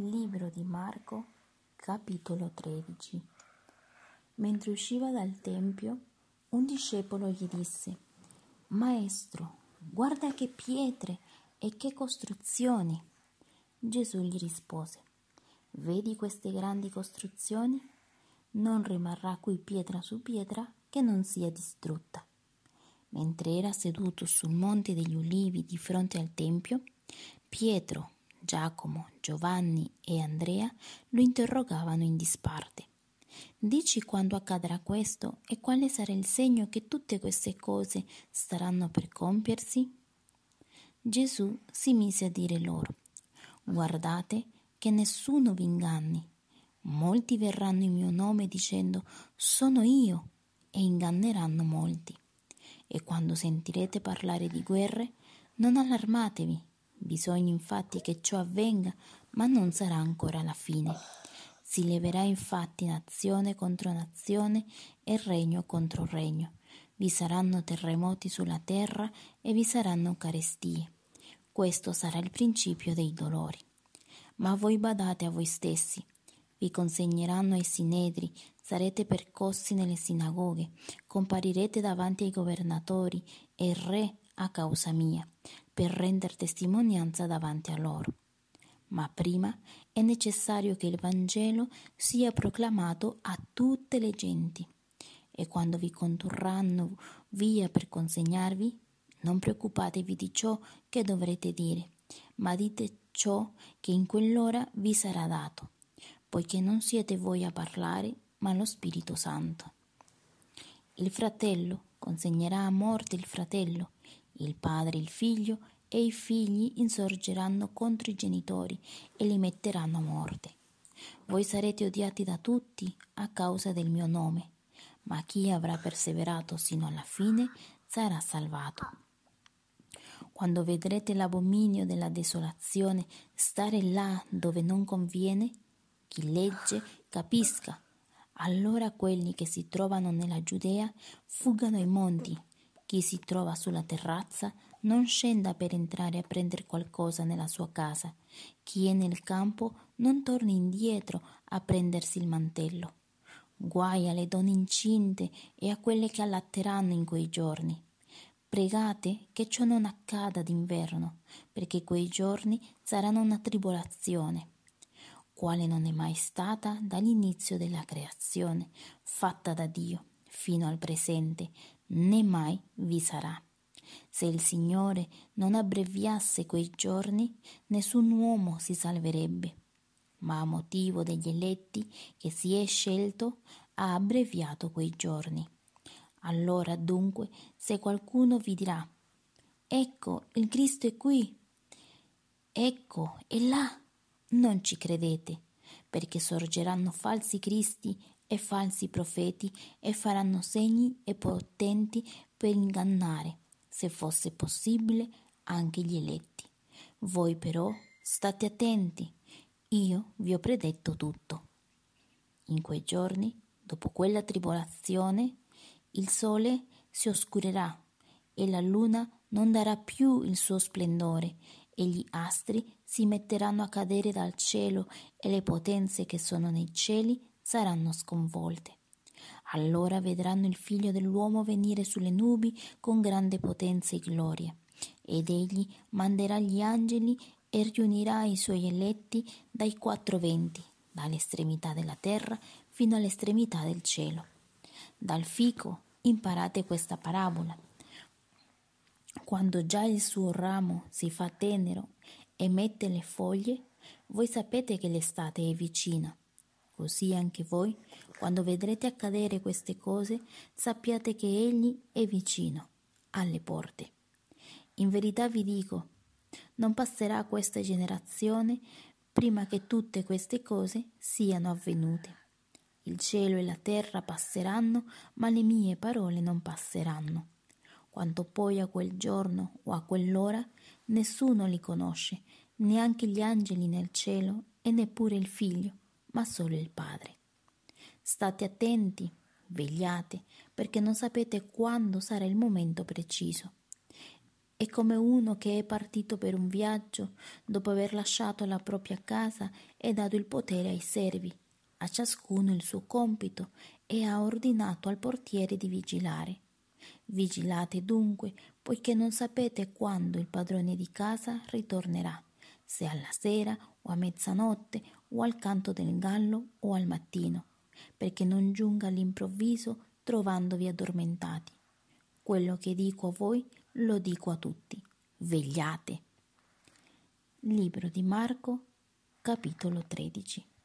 Libro di Marco, capitolo 13. Mentre usciva dal tempio, un discepolo gli disse, Maestro, guarda che pietre e che costruzioni. Gesù gli rispose, Vedi queste grandi costruzioni? Non rimarrà qui pietra su pietra che non sia distrutta. Mentre era seduto sul monte degli ulivi di fronte al tempio, Pietro, Giacomo, Giovanni e Andrea lo interrogavano in disparte. Dici quando accadrà questo e quale sarà il segno che tutte queste cose staranno per compiersi? Gesù si mise a dire loro, guardate che nessuno vi inganni. Molti verranno in mio nome dicendo sono io e inganneranno molti. E quando sentirete parlare di guerre, non allarmatevi Bisogna infatti che ciò avvenga, ma non sarà ancora la fine. Si leverà infatti nazione contro nazione e regno contro regno. Vi saranno terremoti sulla terra e vi saranno carestie. Questo sarà il principio dei dolori. Ma voi badate a voi stessi. Vi consegneranno ai sinedri, sarete percossi nelle sinagoghe, comparirete davanti ai governatori e re a causa mia per render testimonianza davanti a loro. Ma prima è necessario che il Vangelo sia proclamato a tutte le genti. E quando vi condurranno via per consegnarvi, non preoccupatevi di ciò che dovrete dire, ma dite ciò che in quell'ora vi sarà dato, poiché non siete voi a parlare, ma lo Spirito Santo. Il fratello consegnerà a morte il fratello, il padre, il figlio e i figli insorgeranno contro i genitori e li metteranno a morte. Voi sarete odiati da tutti a causa del mio nome, ma chi avrà perseverato sino alla fine sarà salvato. Quando vedrete l'abominio della desolazione stare là dove non conviene, chi legge capisca. Allora quelli che si trovano nella Giudea fuggano ai monti chi si trova sulla terrazza non scenda per entrare a prendere qualcosa nella sua casa, chi è nel campo non torni indietro a prendersi il mantello. Guai alle donne incinte e a quelle che allatteranno in quei giorni. Pregate che ciò non accada d'inverno, perché quei giorni saranno una tribolazione, quale non è mai stata dall'inizio della creazione, fatta da Dio, fino al presente, né mai vi sarà. Se il Signore non abbreviasse quei giorni, nessun uomo si salverebbe, ma a motivo degli eletti che si è scelto, ha abbreviato quei giorni. Allora dunque, se qualcuno vi dirà, ecco, il Cristo è qui, ecco, è là, non ci credete, perché sorgeranno falsi Cristi e falsi profeti e faranno segni e potenti per ingannare, se fosse possibile, anche gli eletti. Voi però state attenti, io vi ho predetto tutto. In quei giorni, dopo quella tribolazione, il sole si oscurerà e la luna non darà più il suo splendore e gli astri si metteranno a cadere dal cielo e le potenze che sono nei cieli saranno sconvolte. Allora vedranno il figlio dell'uomo venire sulle nubi con grande potenza e gloria, ed egli manderà gli angeli e riunirà i suoi eletti dai quattro venti, dall'estremità della terra fino all'estremità del cielo. Dal fico imparate questa parabola. Quando già il suo ramo si fa tenero e mette le foglie, voi sapete che l'estate è vicina. Così anche voi, quando vedrete accadere queste cose, sappiate che Egli è vicino, alle porte. In verità vi dico, non passerà questa generazione prima che tutte queste cose siano avvenute. Il cielo e la terra passeranno, ma le mie parole non passeranno. Quanto poi a quel giorno o a quell'ora, nessuno li conosce, neanche gli angeli nel cielo e neppure il figlio ma solo il Padre. State attenti, vegliate, perché non sapete quando sarà il momento preciso. È come uno che è partito per un viaggio dopo aver lasciato la propria casa e dato il potere ai servi, a ciascuno il suo compito e ha ordinato al portiere di vigilare. Vigilate dunque, poiché non sapete quando il padrone di casa ritornerà se alla sera o a mezzanotte o al canto del gallo o al mattino, perché non giunga all'improvviso trovandovi addormentati. Quello che dico a voi lo dico a tutti. Vegliate. Libro di Marco, capitolo 13.